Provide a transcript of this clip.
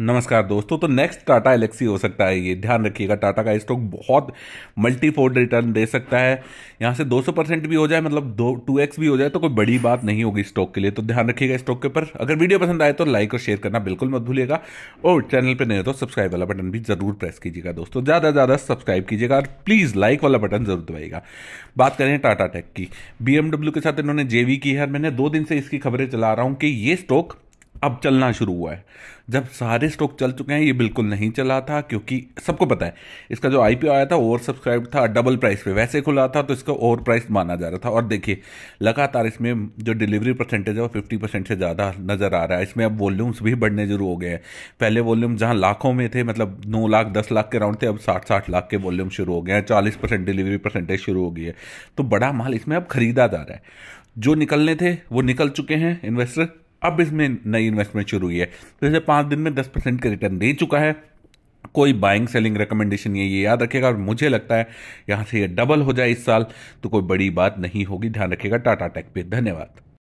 नमस्कार दोस्तों तो नेक्स्ट टाटा एलेक्सी हो सकता है ये ध्यान रखिएगा टाटा का स्टॉक बहुत मल्टीफोर्ड रिटर्न दे सकता है यहाँ से 200 परसेंट भी हो जाए मतलब दो टू एक्स भी हो जाए तो कोई बड़ी बात नहीं होगी स्टॉक के लिए तो ध्यान रखिएगा स्टॉक के ऊपर अगर वीडियो पसंद आए तो लाइक और शेयर करना बिल्कुल मत भूलिएगा और चैनल पर नहीं हो तो सब्सक्राइब वाला बटन भी जरूर प्रेस कीजिएगा दोस्तों ज़्यादा से ज़्यादा सब्सक्राइब कीजिएगा और प्लीज़ लाइक वाला बटन जरूर दबाएगा बात करें टाटा टेक की बी के साथ इन्होंने जेवी की है मैंने दो दिन से इसकी खबरें चला रहा हूँ कि ये स्टॉक अब चलना शुरू हुआ है जब सारे स्टॉक चल चुके हैं ये बिल्कुल नहीं चला था क्योंकि सबको पता है इसका जो आईपीओ आया था ओवर सब्सक्राइब था डबल प्राइस पे वैसे खुला था तो इसका ओवर प्राइस माना जा रहा था और देखिए लगातार इसमें जो डिलीवरी परसेंटेज है वो फिफ्टी परसेंट से ज़्यादा नज़र आ रहा है इसमें अब वॉल्यूम्स भी बढ़ने शुरू हो गए हैं पहले वॉल्यूम जहाँ लाखों में थे मतलब नौ लाख दस लाख के राउंड थे अब साठ साठ लाख के वॉल्यूम शुरू हो गए हैं चालीस परसेंट डिलीवरी परसेंटेज शुरू हो गई है तो बड़ा माल इसमें अब खरीदा जा रहा है जो निकलने थे वो निकल चुके हैं इन्वेस्टर अब इसमें नई इन्वेस्टमेंट शुरू हुई है तो इसे पाँच दिन में दस परसेंट का रिटर्न दे चुका है कोई बाइंग सेलिंग रिकमेंडेशन ये ये याद रखेगा और मुझे लगता है यहाँ से ये डबल हो जाए इस साल तो कोई बड़ी बात नहीं होगी ध्यान रखेगा टाटा टेक पे धन्यवाद